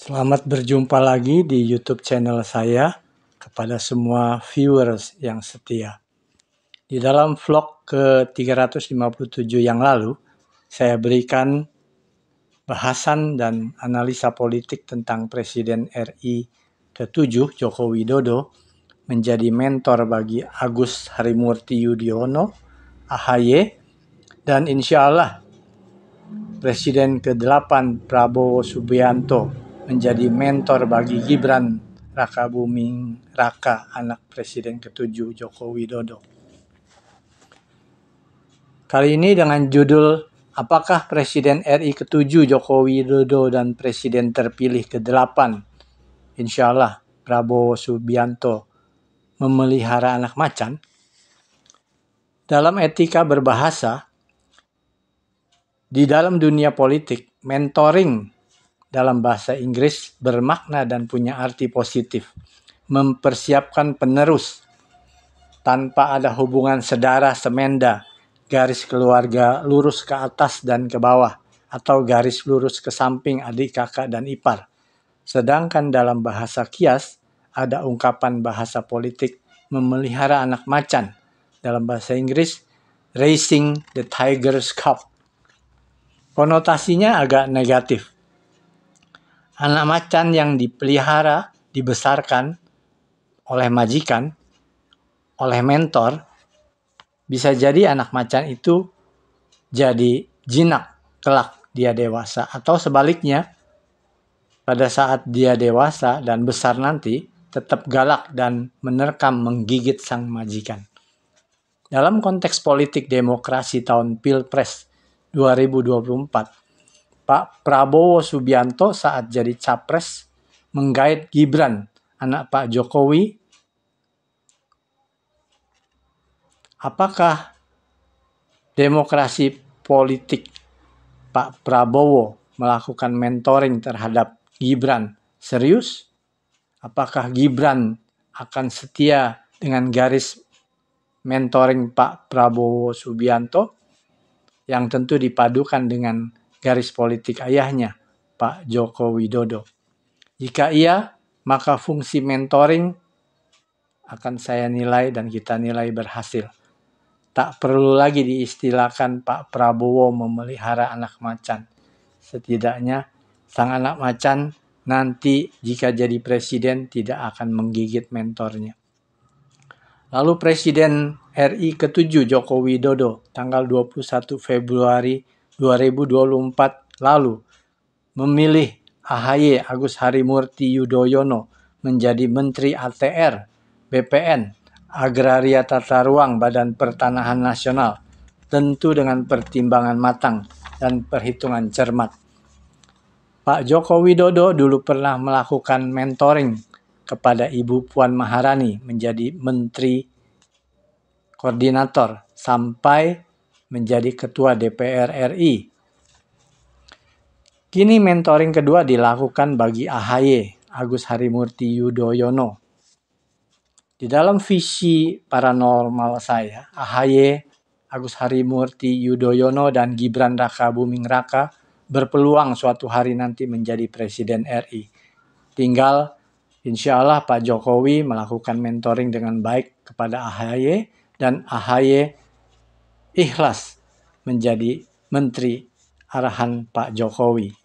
Selamat berjumpa lagi di YouTube channel saya kepada semua viewers yang setia. Di dalam vlog ke-357 yang lalu, saya berikan bahasan dan analisa politik tentang Presiden RI ke-7 Joko Widodo menjadi mentor bagi Agus Harimurti Yudhoyono, AHY, dan insya Allah Presiden ke-8 Prabowo Subianto menjadi mentor bagi Gibran Raka Buming Raka, anak Presiden ketujuh Joko Widodo. Kali ini dengan judul Apakah Presiden RI ketujuh Joko Widodo dan Presiden terpilih ke-8 Insya Allah Prabowo Subianto memelihara anak macan? Dalam etika berbahasa, di dalam dunia politik, mentoring dalam bahasa Inggris bermakna dan punya arti positif. Mempersiapkan penerus tanpa ada hubungan sedara semenda, garis keluarga lurus ke atas dan ke bawah, atau garis lurus ke samping adik kakak dan ipar. Sedangkan dalam bahasa kias, ada ungkapan bahasa politik memelihara anak macan. Dalam bahasa Inggris, racing the tiger's cup Konotasinya agak negatif, anak macan yang dipelihara, dibesarkan oleh majikan, oleh mentor, bisa jadi anak macan itu jadi jinak kelak dia dewasa atau sebaliknya pada saat dia dewasa dan besar nanti tetap galak dan menerkam menggigit sang majikan. Dalam konteks politik demokrasi tahun Pilpres 2024, Pak Prabowo Subianto saat jadi capres menggait Gibran, anak Pak Jokowi. Apakah demokrasi politik Pak Prabowo melakukan mentoring terhadap Gibran serius? Apakah Gibran akan setia dengan garis mentoring Pak Prabowo Subianto yang tentu dipadukan dengan garis politik ayahnya, Pak Joko Widodo. Jika iya, maka fungsi mentoring akan saya nilai dan kita nilai berhasil. Tak perlu lagi diistilahkan Pak Prabowo memelihara anak macan. Setidaknya sang anak macan nanti jika jadi presiden tidak akan menggigit mentornya. Lalu Presiden RI ke-7 Joko Widodo tanggal 21 Februari 2024 lalu memilih AHY Agus Harimurti Yudhoyono menjadi Menteri ATR, BPN, Agraria Tata Ruang Badan Pertanahan Nasional, tentu dengan pertimbangan matang dan perhitungan cermat. Pak Joko Widodo dulu pernah melakukan mentoring kepada Ibu Puan Maharani menjadi Menteri Koordinator sampai menjadi Ketua DPR RI. Kini mentoring kedua dilakukan bagi AHY, Agus Harimurti Yudhoyono. Di dalam visi paranormal saya, AHY, Agus Harimurti Yudhoyono, dan Gibran Raka Buming Raka berpeluang suatu hari nanti menjadi Presiden RI. Tinggal Insya Allah Pak Jokowi melakukan mentoring dengan baik kepada AHY dan AHY ikhlas menjadi menteri arahan Pak Jokowi.